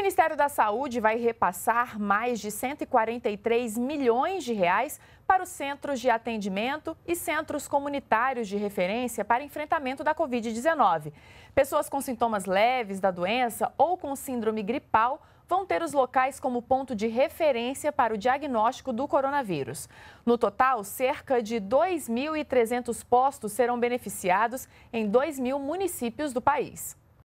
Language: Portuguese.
Ministério da Saúde vai repassar mais de 143 milhões de reais para os centros de atendimento e centros comunitários de referência para enfrentamento da Covid-19. Pessoas com sintomas leves da doença ou com síndrome gripal vão ter os locais como ponto de referência para o diagnóstico do coronavírus. No total, cerca de 2.300 postos serão beneficiados em 2 mil municípios do país.